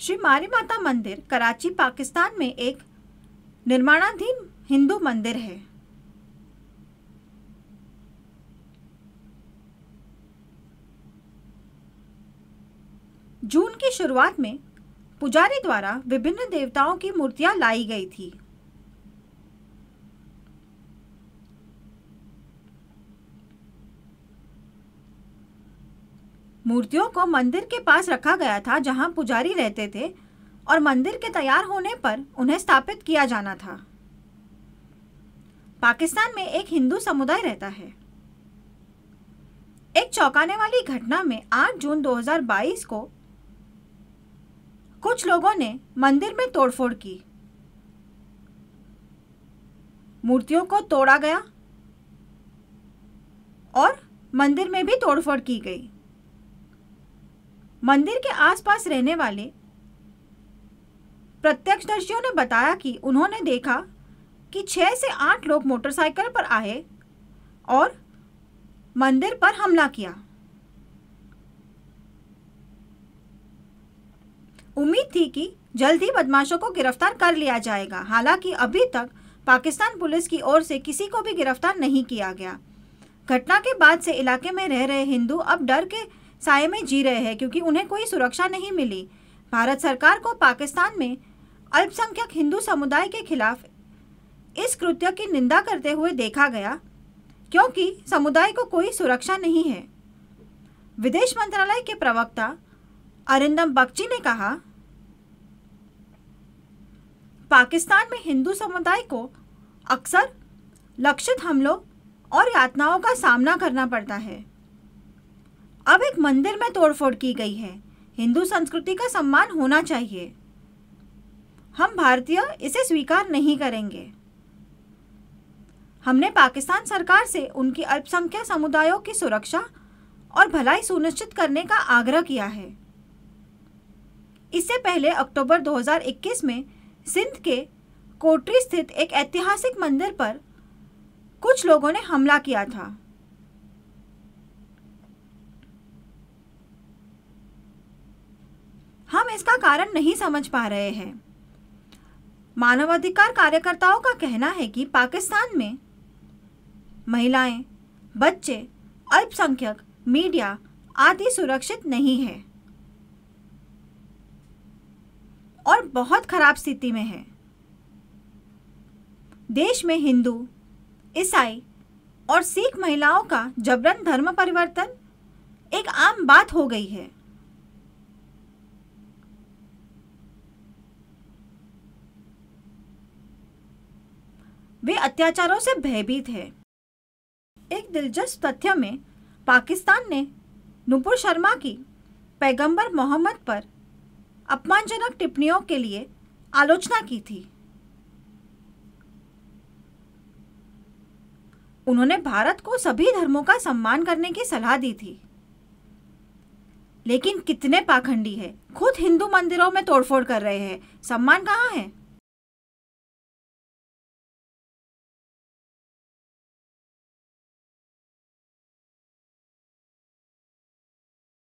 श्री मारी माता मंदिर कराची पाकिस्तान में एक निर्माणाधीन हिंदू मंदिर है जून की शुरुआत में पुजारी द्वारा विभिन्न देवताओं की मूर्तियां लाई गई थी मूर्तियों को मंदिर के पास रखा गया था जहां पुजारी रहते थे और मंदिर के तैयार होने पर उन्हें स्थापित किया जाना था पाकिस्तान में एक हिंदू समुदाय रहता है एक चौंकाने वाली घटना में 8 जून 2022 को कुछ लोगों ने मंदिर में तोड़फोड़ की मूर्तियों को तोड़ा गया और मंदिर में भी तोड़फोड़ की गई मंदिर के आसपास रहने वाले प्रत्यक्षदर्शियों ने बताया कि उन्होंने देखा कि छह से आठ लोग मोटरसाइकिल पर आए और मंदिर पर हमला किया उम्मीद थी कि जल्द ही बदमाशों को गिरफ्तार कर लिया जाएगा हालांकि अभी तक पाकिस्तान पुलिस की ओर से किसी को भी गिरफ्तार नहीं किया गया घटना के बाद से इलाके में रह रहे हिंदू अब डर के साय में जी रहे हैं क्योंकि उन्हें कोई सुरक्षा नहीं मिली भारत सरकार को पाकिस्तान में अल्पसंख्यक हिंदू समुदाय के खिलाफ इस कृत्य की निंदा करते हुए देखा गया क्योंकि समुदाय को कोई सुरक्षा नहीं है विदेश मंत्रालय के प्रवक्ता अरिंदम बख्ची ने कहा पाकिस्तान में हिंदू समुदाय को अक्सर लक्षित हमलों और यातनाओं का सामना करना पड़ता है अब एक मंदिर में तोड़फोड़ की गई है हिंदू संस्कृति का सम्मान होना चाहिए हम भारतीय इसे स्वीकार नहीं करेंगे हमने पाकिस्तान सरकार से उनकी अल्पसंख्यक समुदायों की सुरक्षा और भलाई सुनिश्चित करने का आग्रह किया है इससे पहले अक्टूबर 2021 में सिंध के कोटरी स्थित एक ऐतिहासिक मंदिर पर कुछ लोगों ने हमला किया था इसका कारण नहीं समझ पा रहे हैं मानवाधिकार कार्यकर्ताओं का कहना है कि पाकिस्तान में महिलाएं, बच्चे अल्पसंख्यक मीडिया आदि सुरक्षित नहीं है और बहुत खराब स्थिति में है देश में हिंदू ईसाई और सिख महिलाओं का जबरन धर्म परिवर्तन एक आम बात हो गई है वे अत्याचारों से भयभीत है एक दिलचस्प तथ्य में पाकिस्तान ने नुपुर शर्मा की पैगंबर मोहम्मद पर अपमानजनक टिप्पणियों के लिए आलोचना की थी उन्होंने भारत को सभी धर्मों का सम्मान करने की सलाह दी थी लेकिन कितने पाखंडी है खुद हिंदू मंदिरों में तोड़फोड़ कर रहे हैं सम्मान कहाँ है